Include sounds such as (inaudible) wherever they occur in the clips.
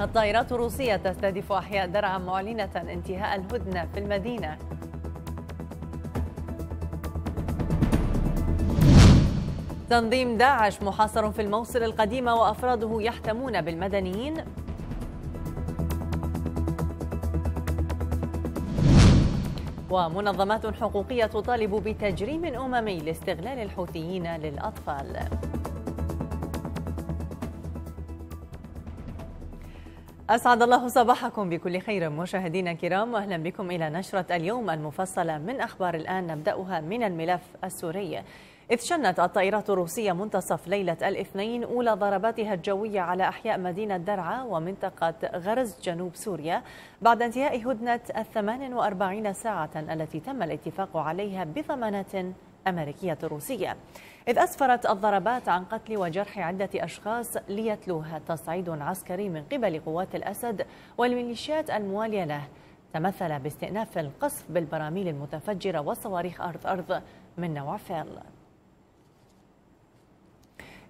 الطائرات الروسية تستهدف أحياء درعا معلنة انتهاء الهدنة في المدينة تنظيم داعش محاصر في الموصل القديمة وأفراده يحتمون بالمدنيين ومنظمات حقوقية تطالب بتجريم أممي لاستغلال الحوثيين للأطفال أسعد الله صباحكم بكل خير مشاهدينا الكرام وأهلا بكم إلى نشرة اليوم المفصلة من أخبار الآن نبدأها من الملف السوري إذ شنت الطائرات الروسية منتصف ليلة الاثنين أولى ضرباتها الجوية على أحياء مدينة درعا ومنطقة غرز جنوب سوريا بعد انتهاء هدنة الثمان وأربعين ساعة التي تم الاتفاق عليها بضمانات أمريكية روسية إذ أسفرت الضربات عن قتل وجرح عدة أشخاص ليتلوها تصعيد عسكري من قبل قوات الأسد والميليشيات الموالية له تمثل باستئناف القصف بالبراميل المتفجرة وصواريخ أرض أرض من نوع فعل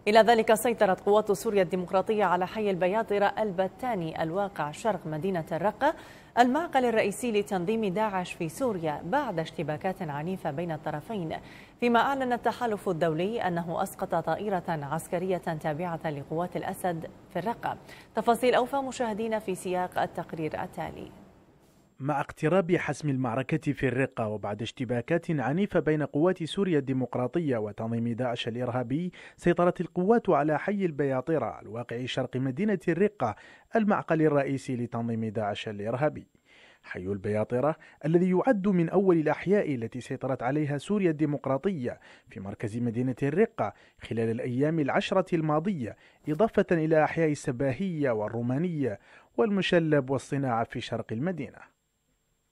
إلى ذلك سيطرت قوات سوريا الديمقراطية على حي البياطرة البتاني الواقع شرق مدينة الرقة المعقل الرئيسي لتنظيم داعش في سوريا بعد اشتباكات عنيفة بين الطرفين فيما أعلن التحالف الدولي أنه أسقط طائرة عسكرية تابعة لقوات الأسد في الرقة تفاصيل أوفى مشاهدينا في سياق التقرير التالي مع اقتراب حسم المعركة في الرقة وبعد اشتباكات عنيفة بين قوات سوريا الديمقراطية وتنظيم داعش الإرهابي سيطرت القوات على حي البياطرة الواقع شرق مدينة الرقة المعقل الرئيسي لتنظيم داعش الإرهابي حي البياطرة الذي يعد من أول الأحياء التي سيطرت عليها سوريا الديمقراطية في مركز مدينة الرقة خلال الأيام العشرة الماضية إضافة إلى أحياء السباهية والرومانية والمشلب والصناعة في شرق المدينة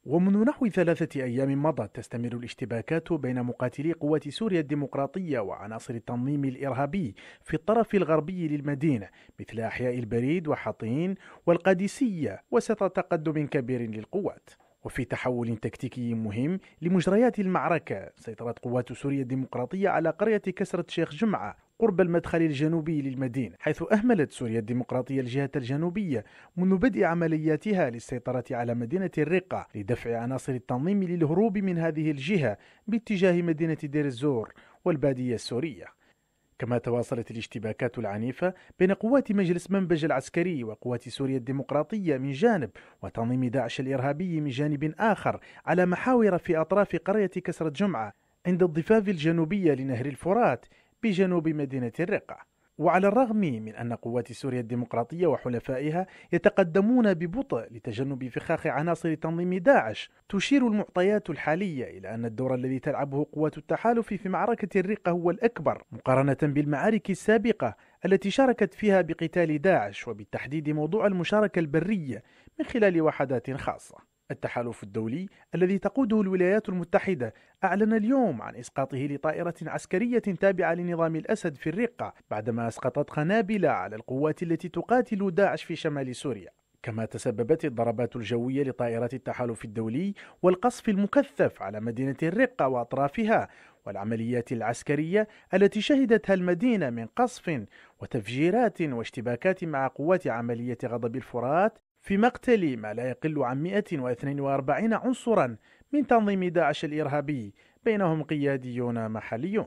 ومنذ نحو ثلاثة أيام مضت تستمر الاشتباكات بين مقاتلي قوة سوريا الديمقراطية وعناصر التنظيم الإرهابي في الطرف الغربي للمدينة مثل أحياء البريد وحطين والقادسية وسط تقدم كبير للقوات وفي تحول تكتيكي مهم لمجريات المعركة سيطرت قوات سوريا الديمقراطية على قرية كسرة شيخ جمعة قرب المدخل الجنوبي للمدينة حيث أهملت سوريا الديمقراطية الجهة الجنوبية منذ بدء عملياتها للسيطرة على مدينة الرقة لدفع عناصر التنظيم للهروب من هذه الجهة باتجاه مدينة دير الزور والبادية السورية كما تواصلت الاشتباكات العنيفة بين قوات مجلس منبج العسكري وقوات سوريا الديمقراطية من جانب وتنظيم داعش الإرهابي من جانب آخر على محاور في أطراف قرية كسرة جمعة عند الضفاف الجنوبية لنهر الفرات بجنوب مدينة الرقة وعلى الرغم من أن قوات سوريا الديمقراطية وحلفائها يتقدمون ببطء لتجنب فخاخ عناصر تنظيم داعش تشير المعطيات الحالية إلى أن الدور الذي تلعبه قوات التحالف في معركة الرقة هو الأكبر مقارنة بالمعارك السابقة التي شاركت فيها بقتال داعش وبالتحديد موضوع المشاركة البرية من خلال وحدات خاصة التحالف الدولي الذي تقوده الولايات المتحدة أعلن اليوم عن إسقاطه لطائرة عسكرية تابعة لنظام الأسد في الرقة بعدما أسقطت قنابل على القوات التي تقاتل داعش في شمال سوريا كما تسببت الضربات الجوية لطائرات التحالف الدولي والقصف المكثف على مدينة الرقة وأطرافها والعمليات العسكرية التي شهدتها المدينة من قصف وتفجيرات واشتباكات مع قوات عملية غضب الفرات في مقتل ما لا يقل عن 142 عنصرا من تنظيم داعش الإرهابي بينهم قياديون محليون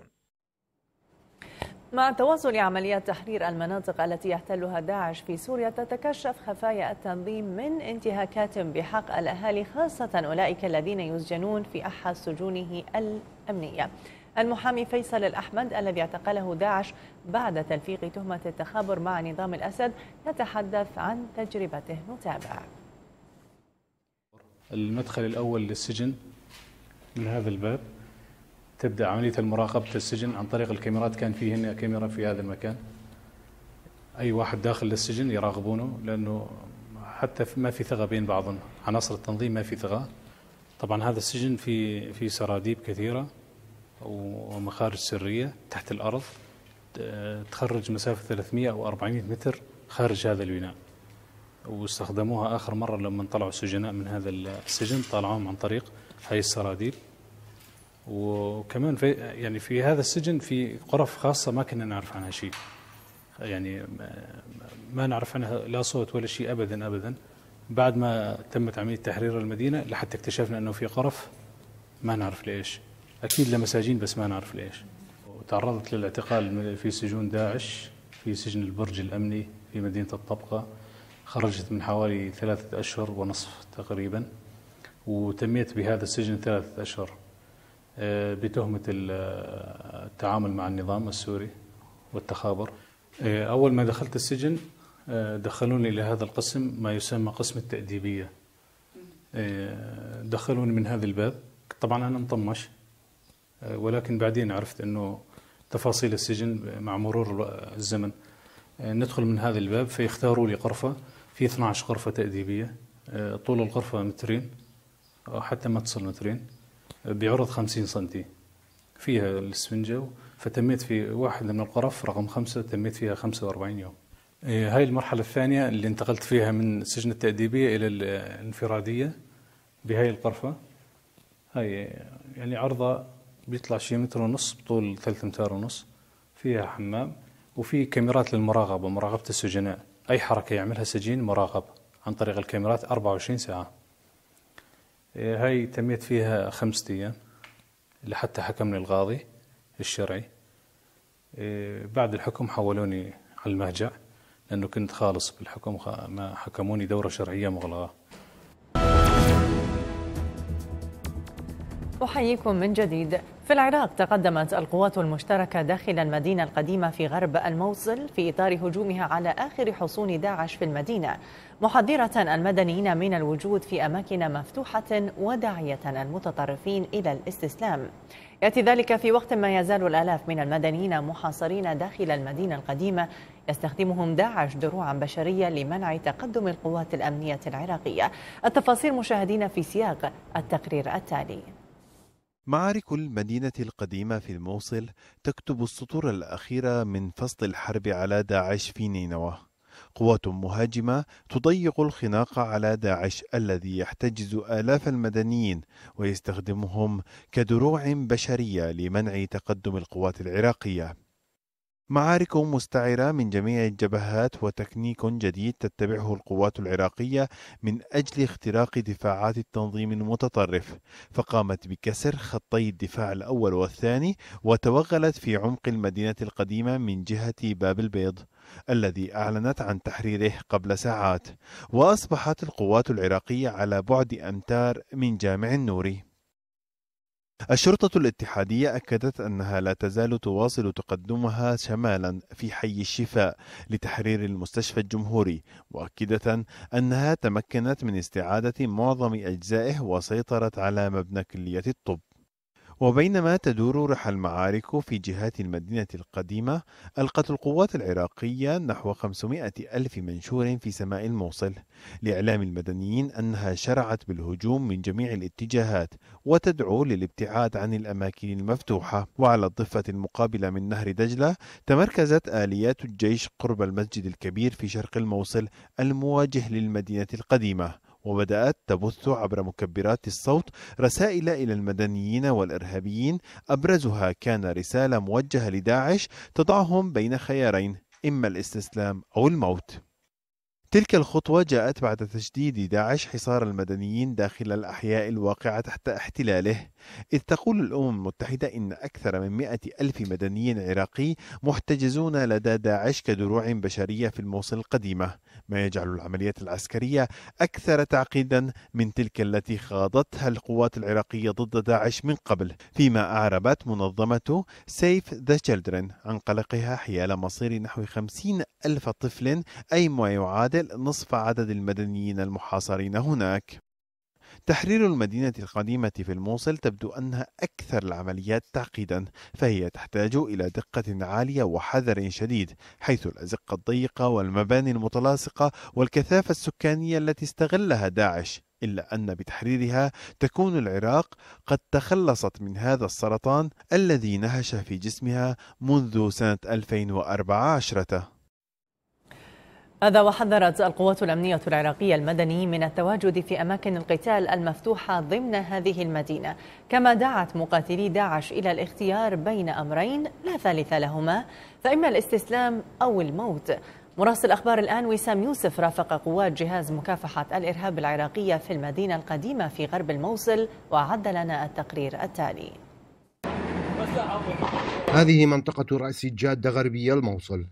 مع توازن عمليات تحرير المناطق التي يحتلها داعش في سوريا تتكشف خفايا التنظيم من انتهاكات بحق الأهالي خاصة أولئك الذين يسجنون في أحد سجونه الأمنية المحامي فيصل الأحمد الذي اعتقله داعش بعد تلفيق تهمة التخابر مع نظام الأسد يتحدث عن تجربته نتابع المدخل الأول للسجن من هذا الباب تبدأ عملية مراقبة السجن عن طريق الكاميرات كان فيهن كاميرا في هذا المكان أي واحد داخل للسجن يراقبونه لأنه حتى ما في ثغة بين بعضهم عناصر التنظيم ما في ثغة طبعا هذا السجن في في سراديب كثيره ومخارج سرية تحت الأرض آه، تخرج مسافة 300 أو 400 متر خارج هذا البناء واستخدموها آخر مرة لما طلعوا السجناء من هذا السجن طلعوهم عن طريق هاي السراديب وكمان في يعني في هذا السجن في غرف خاصة ما كنا نعرف عنها شيء يعني آه، ما نعرف عنها لا صوت ولا شيء أبدا أبدا بعد ما تمت عملية تحرير المدينة لحتى اكتشفنا أنه في غرف ما نعرف ليش اكيد لمساجين بس ما نعرف ليش وتعرضت للاعتقال في سجون داعش في سجن البرج الامني في مدينه الطبقه خرجت من حوالي ثلاثه اشهر ونصف تقريبا وتميت بهذا السجن ثلاثه اشهر آه، بتهمه آه، التعامل مع النظام السوري والتخابر آه، اول ما دخلت السجن دخلوني الى هذا القسم ما يسمى قسم التأديبية دخلوني من هذا الباب طبعا أنا مطمش آه، ولكن بعدين عرفت انه تفاصيل السجن مع مرور الزمن آه، ندخل من هذا الباب فيختاروا لي غرفة في 12 غرفة تأديبية آه، طول الغرفة مترين حتى ما تصل مترين بعرض 50 سنتي فيها الاسفنجة فتميت في واحده من الغرف رقم خمسة تميت فيها 45 يوم هاي المرحلة الثانية اللي انتقلت فيها من السجن التأديبية إلى الانفرادية بهاي الغرفة هاي يعني عرضها بيطلع شي متر ونص بطول ثلاث امتار ونص فيها حمام وفي كاميرات للمراقبة مراقبة السجناء أي حركة يعملها سجين مراقب عن طريق الكاميرات 24 ساعة إيه، هاي تميت فيها خمسة أيام لحتى حكمني القاضي الشرعي إيه، بعد الحكم حولوني على المهجع لأنه كنت خالص بالحكم ما حكموني دورة شرعية مغلقة أحييكم من جديد في العراق تقدمت القوات المشتركة داخل المدينة القديمة في غرب الموصل في إطار هجومها على آخر حصون داعش في المدينة محذرة المدنيين من الوجود في أماكن مفتوحة وداعية المتطرفين إلى الاستسلام يأتي ذلك في وقت ما يزال الآلاف من المدنيين محاصرين داخل المدينة القديمة يستخدمهم داعش دروعا بشرية لمنع تقدم القوات الأمنية العراقية التفاصيل مشاهدين في سياق التقرير التالي معارك المدينة القديمة في الموصل تكتب السطور الأخيرة من فصل الحرب على داعش في نينوى قوات مهاجمة تضيق الخناق على داعش الذي يحتجز آلاف المدنيين ويستخدمهم كدروع بشرية لمنع تقدم القوات العراقية معارك مستعرة من جميع الجبهات وتكنيك جديد تتبعه القوات العراقية من أجل اختراق دفاعات التنظيم المتطرف، فقامت بكسر خطي الدفاع الأول والثاني وتوغلت في عمق المدينة القديمة من جهة باب البيض. الذي أعلنت عن تحريره قبل ساعات، وأصبحت القوات العراقية على بعد أمتار من جامع النوري. الشرطة الاتحادية أكدت أنها لا تزال تواصل تقدمها شمالا في حي الشفاء لتحرير المستشفى الجمهوري مؤكدة أنها تمكنت من استعادة معظم أجزائه وسيطرت على مبنى كلية الطب وبينما تدور رح المعارك في جهات المدينة القديمة ألقت القوات العراقية نحو 500 ألف منشور في سماء الموصل لإعلام المدنيين أنها شرعت بالهجوم من جميع الاتجاهات وتدعو للابتعاد عن الأماكن المفتوحة وعلى الضفة المقابلة من نهر دجلة تمركزت آليات الجيش قرب المسجد الكبير في شرق الموصل المواجه للمدينة القديمة وبدأت تبث عبر مكبرات الصوت رسائل إلى المدنيين والإرهابيين أبرزها كان رسالة موجهة لداعش تضعهم بين خيارين إما الاستسلام أو الموت تلك الخطوة جاءت بعد تشديد داعش حصار المدنيين داخل الأحياء الواقعة تحت احتلاله إذ تقول الأمم المتحدة إن أكثر من مئة ألف مدني عراقي محتجزون لدى داعش كدروع بشرية في الموصل القديمة ما يجعل العمليات العسكرية أكثر تعقيدا من تلك التي خاضتها القوات العراقية ضد داعش من قبل فيما أعربت منظمة سيف ذا تشيلدرن عن قلقها حيال مصير نحو خمسين ألف طفل أي ما يعادل نصف عدد المدنيين المحاصرين هناك تحرير المدينة القديمة في الموصل تبدو أنها أكثر العمليات تعقيدا فهي تحتاج إلى دقة عالية وحذر شديد حيث الأزقة الضيقة والمباني المتلاصقة والكثافة السكانية التي استغلها داعش إلا أن بتحريرها تكون العراق قد تخلصت من هذا السرطان الذي نهش في جسمها منذ سنة 2014 هذا وحذرت القوات الأمنية العراقية المدني من التواجد في أماكن القتال المفتوحة ضمن هذه المدينة كما دعت مقاتلي داعش إلى الاختيار بين أمرين لا ثالث لهما فإما الاستسلام أو الموت مراسل أخبار الآن وسام يوسف رافق قوات جهاز مكافحة الإرهاب العراقية في المدينة القديمة في غرب الموصل وعد لنا التقرير التالي هذه منطقة رأس الجادة غربية الموصل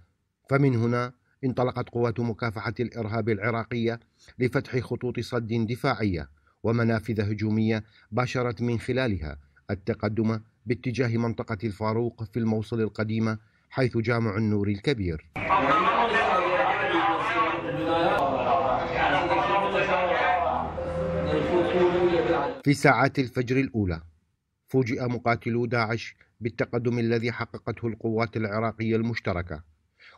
فمن هنا انطلقت قوات مكافحة الإرهاب العراقية لفتح خطوط صد دفاعية ومنافذ هجومية باشرت من خلالها التقدم باتجاه منطقة الفاروق في الموصل القديمة حيث جامع النور الكبير في ساعات الفجر الأولى فوجئ مقاتلو داعش بالتقدم الذي حققته القوات العراقية المشتركة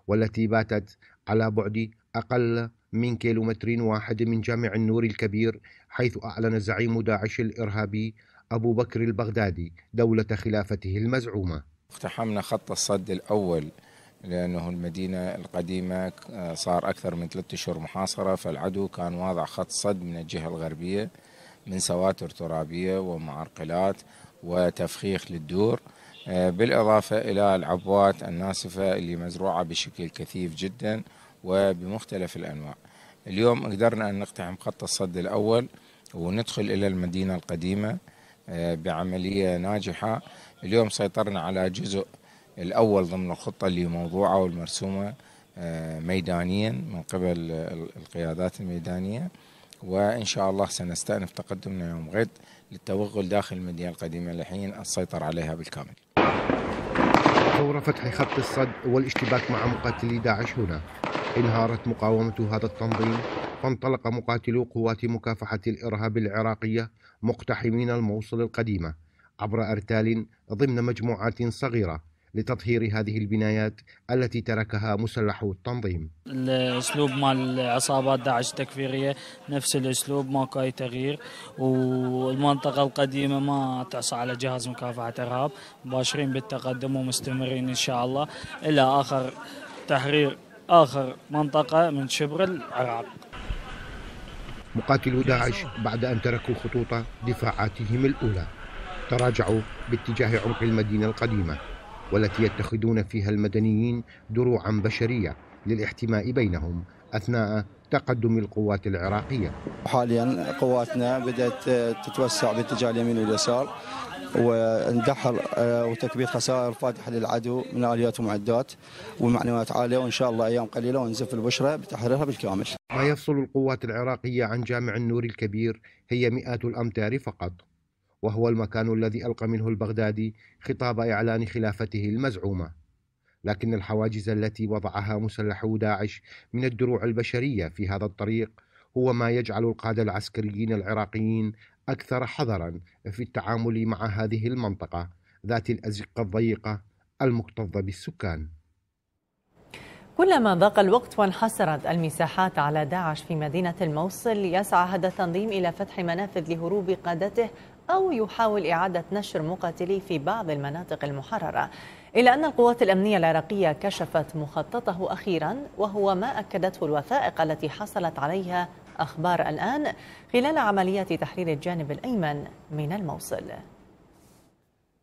والتي باتت على بعد أقل من كيلومتر واحد من جامع النور الكبير حيث أعلن زعيم داعش الإرهابي أبو بكر البغدادي دولة خلافته المزعومة اقتحمنا خط الصد الأول لأنه المدينة القديمة آه، صار أكثر من ثلاثة أشهر محاصرة فالعدو كان واضع خط صد من الجهة الغربية من سواتر ترابية ومعرقلات وتفخيخ للدور آه، بالإضافة إلى العبوات الناسفة اللي مزروعة بشكل كثيف جداً وبمختلف الأنواع اليوم قدرنا أن نقتحم خط الصد الأول وندخل إلى المدينة القديمة آه، بعملية ناجحة اليوم سيطرنا على جزء الأول ضمن الخطة اللي موضوعة والمرسومة آه، ميدانيا من قبل القيادات الميدانية وإن شاء الله سنستأنف تقدمنا يوم غد للتوغل داخل المدينة القديمة لحين السيطرة عليها بالكامل فور فتح خط الصد والاشتباك مع مقاتلي داعش هنا انهارت مقاومة هذا التنظيم فانطلق مقاتلو قوات مكافحة الإرهاب العراقية مقتحمين الموصل القديمة عبر أرتال ضمن مجموعات صغيرة لتطهير هذه البنايات التي تركها مسلحو التنظيم الاسلوب مال عصابات داعش التكفيريه نفس الاسلوب ماكو اي تغيير والمنطقه القديمه ما تعصى على جهاز مكافحه ارهاب مباشرين بالتقدم ومستمرين ان شاء الله الى اخر تحرير آخر منطقة من شبر العراق مقاتلو داعش بعد أن تركوا خطوط دفاعاتهم الأولى تراجعوا باتجاه عمق المدينة القديمة والتي يتخذون فيها المدنيين دروعا بشرية للاحتماء بينهم أثناء تقدم القوات العراقية حاليا قواتنا بدأت تتوسع باتجاه اليمين واليسار وندحر آه، وتكبير خسائر فادحه للعدو من اليات ومعدات ومعلومات عاليه وان شاء الله ايام قليله ونزف البشره بتحريرها بالكامل. ما يفصل القوات العراقيه عن جامع النور الكبير هي مئات الامتار فقط. وهو المكان الذي ألقى منه البغدادي خطاب إعلان خلافته المزعومة لكن الحواجز التي وضعها مسلحو داعش من الدروع البشرية في هذا الطريق هو ما يجعل القادة العسكريين العراقيين أكثر حذرا في التعامل مع هذه المنطقة ذات الأزقة الضيقة المكتظة بالسكان كلما ضاق الوقت وانحسرت المساحات على داعش في مدينة الموصل يسعى هذا التنظيم إلى فتح منافذ لهروب قادته أو يحاول إعادة نشر مقاتليه في بعض المناطق المحررة إلا أن القوات الأمنية العراقية كشفت مخططه أخيرا وهو ما أكدته الوثائق التي حصلت عليها أخبار الآن خلال عمليات تحرير الجانب الأيمن من الموصل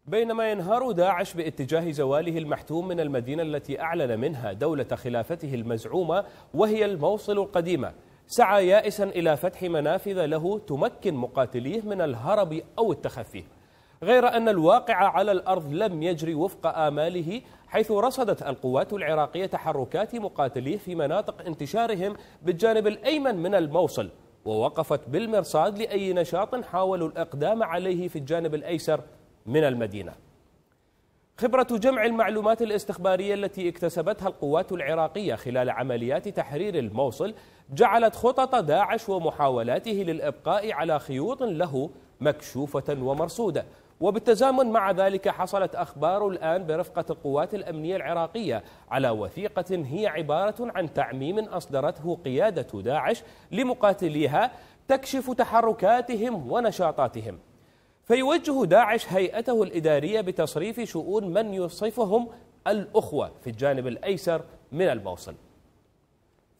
بينما ينهار داعش باتجاه زواله المحتوم من المدينة التي أعلن منها دولة خلافته المزعومة وهي الموصل القديمة سعى يائسا إلى فتح منافذ له تمكن مقاتليه من الهرب أو التخفي غير أن الواقع على الأرض لم يجري وفق آماله حيث رصدت القوات العراقية تحركات مقاتليه في مناطق انتشارهم بالجانب الأيمن من الموصل ووقفت بالمرصاد لأي نشاط حاولوا الإقدام عليه في الجانب الأيسر من المدينة خبرة جمع المعلومات الاستخبارية التي اكتسبتها القوات العراقية خلال عمليات تحرير الموصل جعلت خطط داعش ومحاولاته للإبقاء على خيوط له مكشوفة ومرصودة وبالتزامن مع ذلك حصلت أخبار الآن برفقة القوات الأمنية العراقية على وثيقة هي عبارة عن تعميم أصدرته قيادة داعش لمقاتليها تكشف تحركاتهم ونشاطاتهم فيوجه داعش هيئته الإدارية بتصريف شؤون من يصفهم الأخوة في الجانب الأيسر من الموصل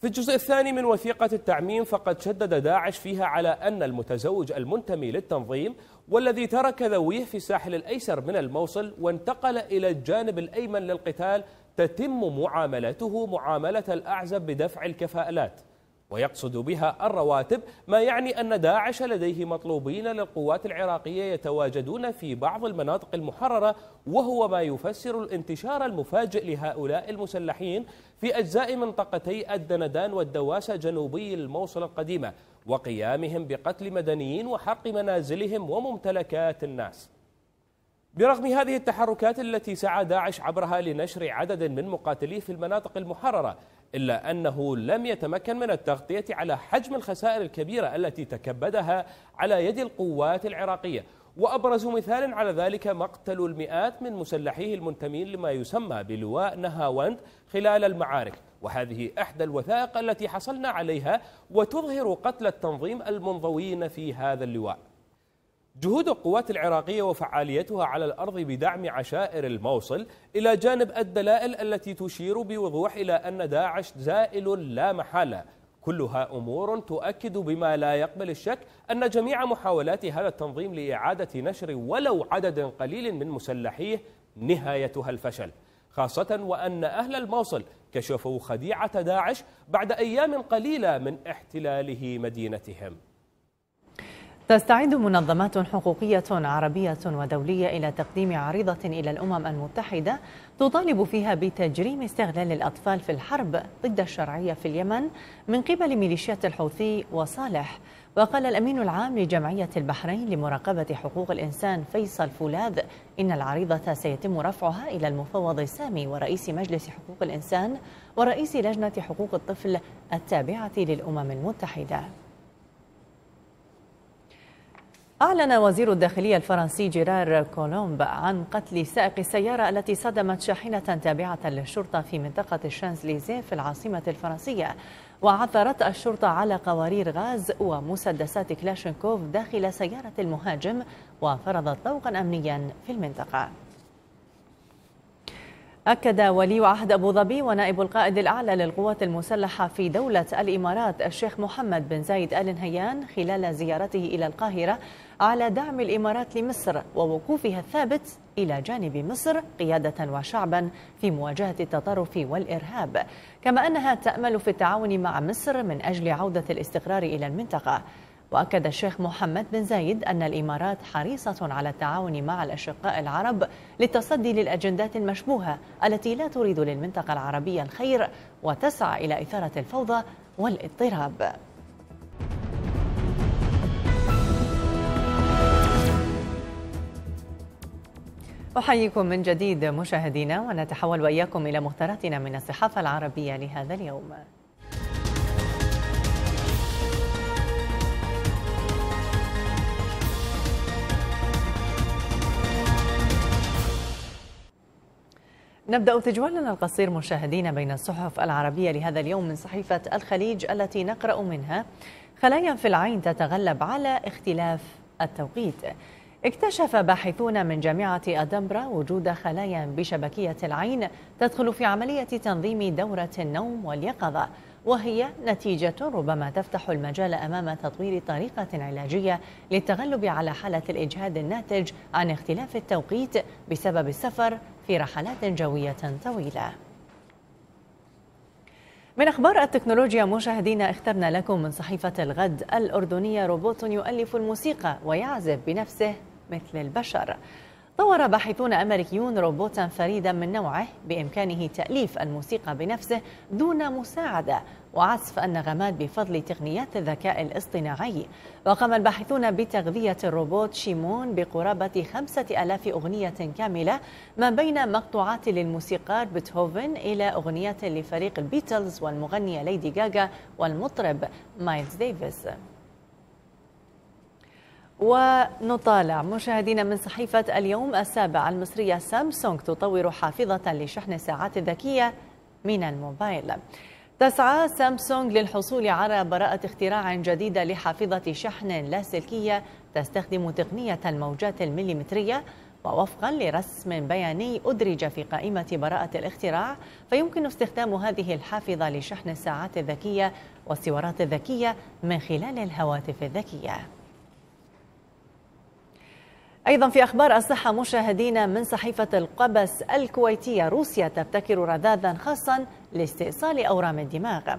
في الجزء الثاني من وثيقة التعميم فقد شدد داعش فيها على أن المتزوج المنتمي للتنظيم والذي ترك ذويه في الساحل الأيسر من الموصل وانتقل إلى الجانب الأيمن للقتال تتم معاملته معاملة الأعزب بدفع الكفاءلات ويقصد بها الرواتب ما يعني أن داعش لديه مطلوبين للقوات العراقية يتواجدون في بعض المناطق المحررة وهو ما يفسر الانتشار المفاجئ لهؤلاء المسلحين في أجزاء منطقتي الدندان والدواسة جنوبي الموصل القديمة وقيامهم بقتل مدنيين وحرق منازلهم وممتلكات الناس برغم هذه التحركات التي سعى داعش عبرها لنشر عدد من مقاتليه في المناطق المحررة إلا أنه لم يتمكن من التغطية على حجم الخسائر الكبيرة التي تكبدها على يد القوات العراقية وأبرز مثال على ذلك مقتل المئات من مسلحيه المنتمين لما يسمى بلواء نهاوند خلال المعارك وهذه إحدى الوثائق التي حصلنا عليها وتظهر قتل التنظيم المنضوين في هذا اللواء جهود القوات العراقية وفعاليتها على الأرض بدعم عشائر الموصل إلى جانب الدلائل التي تشير بوضوح إلى أن داعش زائل لا محالة كلها أمور تؤكد بما لا يقبل الشك أن جميع محاولات هذا التنظيم لإعادة نشر ولو عدد قليل من مسلحيه نهايتها الفشل خاصة وأن أهل الموصل كشفوا خديعة داعش بعد أيام قليلة من احتلاله مدينتهم تستعد منظمات حقوقية عربية ودولية إلى تقديم عريضة إلى الأمم المتحدة تطالب فيها بتجريم استغلال الأطفال في الحرب ضد الشرعية في اليمن من قبل ميليشيات الحوثي وصالح وقال الأمين العام لجمعية البحرين لمراقبة حقوق الإنسان فيصل فولاذ إن العريضة سيتم رفعها إلى المفوض السامي ورئيس مجلس حقوق الإنسان ورئيس لجنة حقوق الطفل التابعة للأمم المتحدة أعلن وزير الداخلية الفرنسي جيرار كولومب عن قتل سائق السيارة التي صدمت شاحنة تابعة للشرطة في منطقة الشانزليزيه في العاصمة الفرنسية وعثرت الشرطة على قوارير غاز ومسدسات كلاشنكوف داخل سيارة المهاجم وفرضت طوقا أمنيا في المنطقة أكد ولي عهد أبو ظبي ونائب القائد الأعلى للقوات المسلحة في دولة الإمارات الشيخ محمد بن زايد آل نهيان خلال زيارته إلى القاهرة على دعم الإمارات لمصر ووقوفها الثابت إلى جانب مصر قيادة وشعبا في مواجهة التطرف والإرهاب كما أنها تأمل في التعاون مع مصر من أجل عودة الاستقرار إلى المنطقة وأكد الشيخ محمد بن زايد أن الإمارات حريصة على التعاون مع الأشقاء العرب للتصدي للأجندات المشبوهة التي لا تريد للمنطقة العربية الخير وتسعى إلى إثارة الفوضى والاضطراب أحييكم من جديد مشاهدينا ونتحول وإياكم إلى مختاراتنا من الصحافة العربية لهذا اليوم نبدأ تجولنا القصير مشاهدينا بين الصحف العربية لهذا اليوم من صحيفة الخليج التي نقرأ منها خلايا في العين تتغلب على اختلاف التوقيت اكتشف باحثون من جامعة أدنبرا وجود خلايا بشبكية العين تدخل في عملية تنظيم دورة النوم واليقظة وهي نتيجة ربما تفتح المجال أمام تطوير طريقة علاجية للتغلب على حالة الإجهاد الناتج عن اختلاف التوقيت بسبب السفر في رحلات جوية طويلة من أخبار التكنولوجيا مشاهدينا اخترنا لكم من صحيفة الغد الأردنية روبوت يؤلف الموسيقى ويعزف بنفسه مثل البشر طور باحثون أمريكيون روبوتا فريدا من نوعه بإمكانه تأليف الموسيقى بنفسه دون مساعدة وعزف النغمات بفضل تقنيات الذكاء الاصطناعي وقام الباحثون بتغذية الروبوت شيمون بقرابة خمسة ألاف أغنية كاملة ما بين مقطوعات للموسيقار بيتهوفن إلى أغنيات لفريق البيتلز والمغنية ليدي غاغا والمطرب مايلز ديفيز ونطالع مشاهدينا من صحيفة اليوم السابع المصرية سامسونج تطور حافظة لشحن الساعات الذكية من الموبايل تسعى سامسونج للحصول على براءة اختراع جديدة لحافظة شحن لاسلكية تستخدم تقنية الموجات المليمترية ووفقا لرسم بياني أدرج في قائمة براءة الاختراع فيمكن استخدام هذه الحافظة لشحن الساعات الذكية والسوارات الذكية من خلال الهواتف الذكية أيضا في أخبار الصحة مشاهدينا من صحيفة القبس الكويتية روسيا تبتكر رذاذا خاصا لاستئصال أورام الدماغ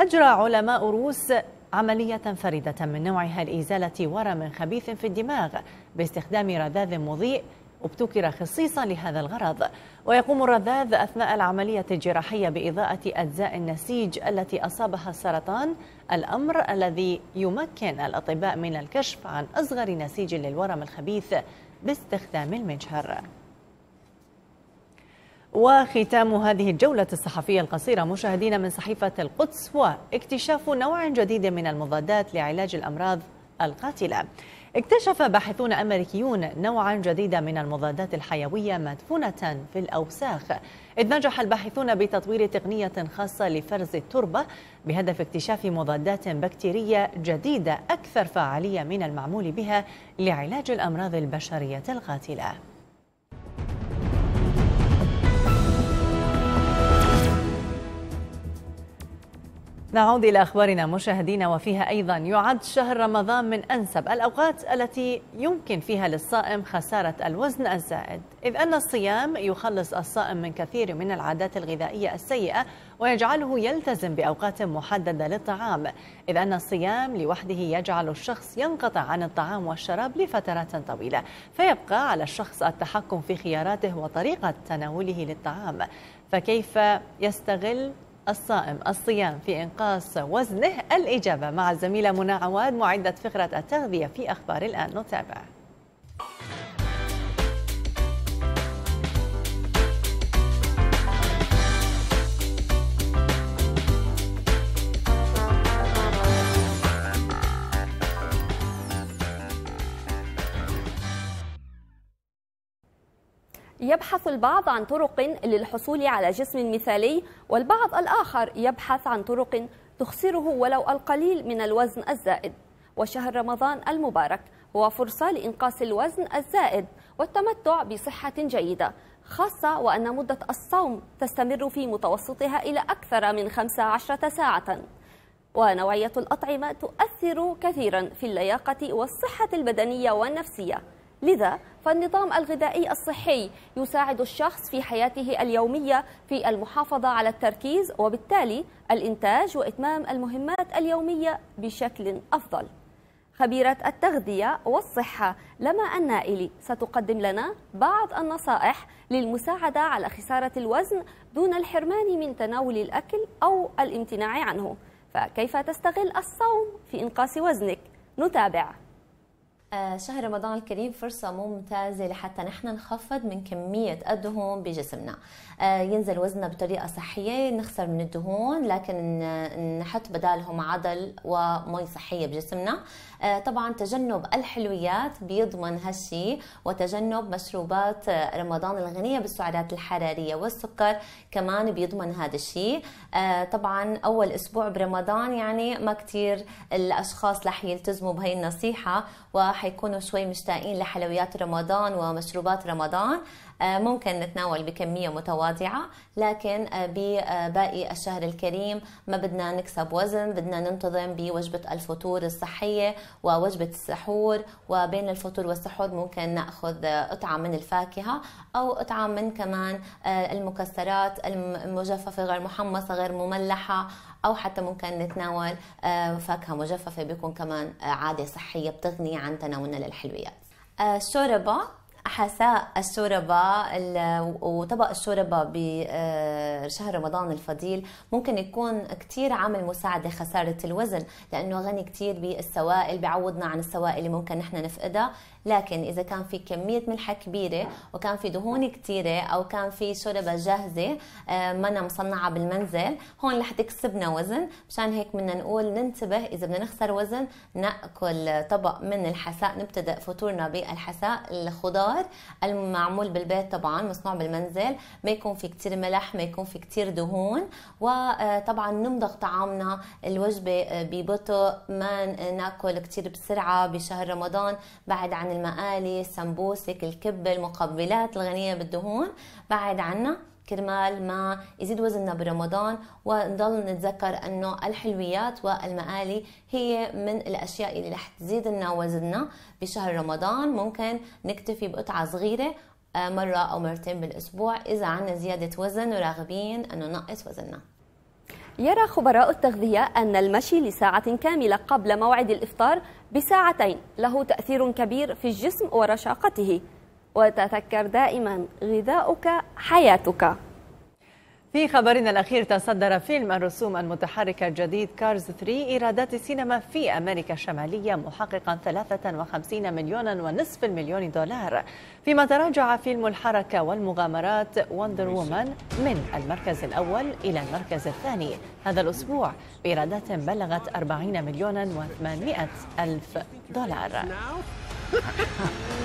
أجرى علماء روس عملية فريدة من نوعها لإزالة ورم خبيث في الدماغ باستخدام رذاذ مضيء ابتكر خصيصا لهذا الغرض ويقوم الرذاذ أثناء العملية الجراحية بإضاءة أجزاء النسيج التي أصابها السرطان الأمر الذي يمكن الأطباء من الكشف عن أصغر نسيج للورم الخبيث باستخدام المجهر وختام هذه الجولة الصحفية القصيرة مشاهدينا من صحيفة القدس واكتشاف نوع جديد من المضادات لعلاج الأمراض القاتلة اكتشف باحثون أمريكيون نوعا جديدا من المضادات الحيوية مدفونة في الأوساخ إذ نجح الباحثون بتطوير تقنية خاصة لفرز التربة بهدف اكتشاف مضادات بكتيرية جديدة أكثر فعالية من المعمول بها لعلاج الأمراض البشرية القاتلة نعود إلى أخبارنا مشاهدينا وفيها أيضا يعد شهر رمضان من أنسب الأوقات التي يمكن فيها للصائم خسارة الوزن الزائد إذ أن الصيام يخلص الصائم من كثير من العادات الغذائية السيئة ويجعله يلتزم بأوقات محددة للطعام إذ أن الصيام لوحده يجعل الشخص ينقطع عن الطعام والشراب لفترات طويلة فيبقى على الشخص التحكم في خياراته وطريقة تناوله للطعام فكيف يستغل الصائم الصيام في إنقاص وزنه الإجابة مع الزميلة منى عواد معدة فقرة التغذية في أخبار الآن نتابع يبحث البعض عن طرق للحصول على جسم مثالي والبعض الآخر يبحث عن طرق تخسره ولو القليل من الوزن الزائد وشهر رمضان المبارك هو فرصة لإنقاص الوزن الزائد والتمتع بصحة جيدة خاصة وأن مدة الصوم تستمر في متوسطها إلى أكثر من 15 ساعة ونوعية الأطعمة تؤثر كثيرا في اللياقة والصحة البدنية والنفسية لذا فالنظام الغذائي الصحي يساعد الشخص في حياته اليومية في المحافظة على التركيز وبالتالي الإنتاج وإتمام المهمات اليومية بشكل أفضل خبيرة التغذية والصحة لما النائلي ستقدم لنا بعض النصائح للمساعدة على خسارة الوزن دون الحرمان من تناول الأكل أو الامتناع عنه فكيف تستغل الصوم في إنقاص وزنك؟ نتابع آه، شهر رمضان الكريم فرصة ممتازة لحتى نحن نخفض من كمية الدهون بجسمنا آه، ينزل وزننا بطريقة صحية نخسر من الدهون لكن نحط بدالهم عضل ومي صحية بجسمنا آه، طبعا تجنب الحلويات بيضمن هالشي وتجنب مشروبات رمضان الغنية بالسعرات الحرارية والسكر كمان بيضمن هذا الشيء طبعا أول أسبوع برمضان يعني ما كتير الأشخاص رح يلتزموا بهي النصيحة وح حيكونوا شوي مشتاقين لحلويات رمضان ومشروبات رمضان آه، ممكن نتناول بكميه متواضعه لكن آه، بباقي الشهر الكريم ما بدنا نكسب وزن بدنا ننتظم بوجبه الفطور الصحيه ووجبه السحور وبين الفطور والسحور ممكن ناخذ آه، قطعه من الفاكهه او قطعه من كمان المكسرات المجففه غير محمصه غير مملحه او حتى ممكن نتناول فاكهه مجففه بيكون كمان عاده صحيه بتغني عن تناولنا للحلويات الشوربه احساء الشوربة وطبق الشوربة بشهر آه، رمضان الفضيل ممكن يكون كتير عامل مساعدة خسارة الوزن لأنه غني كتير بالسوائل بيعوضنا عن السوائل اللي ممكن نحن نفقدها لكن اذا كان في كميه ملح كبيره وكان في دهون كثيره او كان في شوربه جاهزه آه، منا مصنعه بالمنزل هون رح تكسبنا وزن مشان هيك بدنا نقول ننتبه اذا بدنا نخسر وزن ناكل طبق من الحساء نبتدا فطورنا بالحساء الخضار المعمول بالبيت طبعا مصنوع بالمنزل ما يكون في كثير ملح ما يكون في كثير دهون وطبعا آه، نمضغ طعامنا الوجبه آه، ببطء ما ناكل كثير بسرعه بشهر رمضان بعد عن المقالي السمبوسك الكبه المقبلات الغنيه بالدهون بعد عنا كرمال ما يزيد وزننا برمضان ونضل نتذكر انه الحلويات والمقالي هي من الاشياء اللي رح تزيد لنا وزننا بشهر رمضان ممكن نكتفي بقطعه صغيره آه، مرة أو مرتين بالأسبوع إذا عنا زيادة وزن وراغبين أنه نقص وزننا يرى خبراء التغذية أن المشي لساعة كاملة قبل موعد الإفطار بساعتين له تأثير كبير في الجسم ورشاقته وتذكر دائما غذاؤك حياتك في خبرنا الأخير تصدر فيلم الرسوم المتحركة الجديد كارز 3 إيرادات السينما في أمريكا الشمالية محققا 53 مليونا ونصف المليون دولار فيما تراجع فيلم الحركة والمغامرات وندر وومن من المركز الأول إلى المركز الثاني هذا الأسبوع بإيرادات بلغت 40 مليونا و800 ألف دولار (laughs)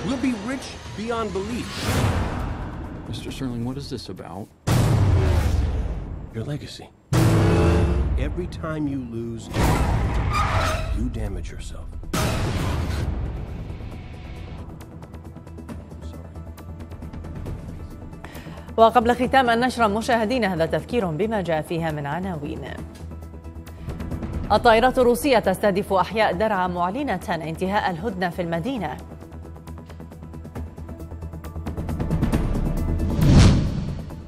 We'll be rich beyond belief. Mr. Sterling, what is this about? your legacy. Every time you lose, you damage yourself. وقبل ختام النشرة مشاهدينا هذا تذكير بما جاء فيها من عناوين الطائرات الروسية تستهدف أحياء درعا معلنة انتهاء الهدنة في المدينة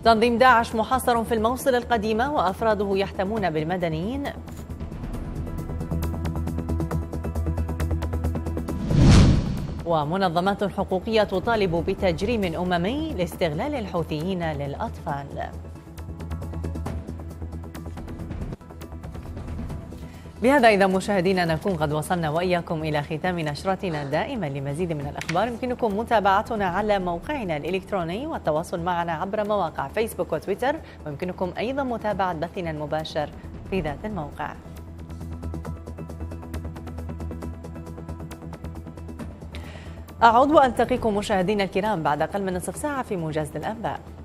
تنظيم داعش محاصر في الموصل القديمة وأفراده يحتمون بالمدنيين ومنظمات حقوقية تطالب بتجريم أممي لاستغلال الحوثيين للأطفال بهذا إذا مشاهدينا نكون قد وصلنا وإياكم إلى ختام نشرتنا دائما لمزيد من الأخبار يمكنكم متابعتنا على موقعنا الإلكتروني والتواصل معنا عبر مواقع فيسبوك وتويتر ويمكنكم أيضا متابعة بثنا المباشر في ذات الموقع أعود وألتقيكم مشاهدينا الكرام بعد أقل من نصف ساعة في موجز الأنباء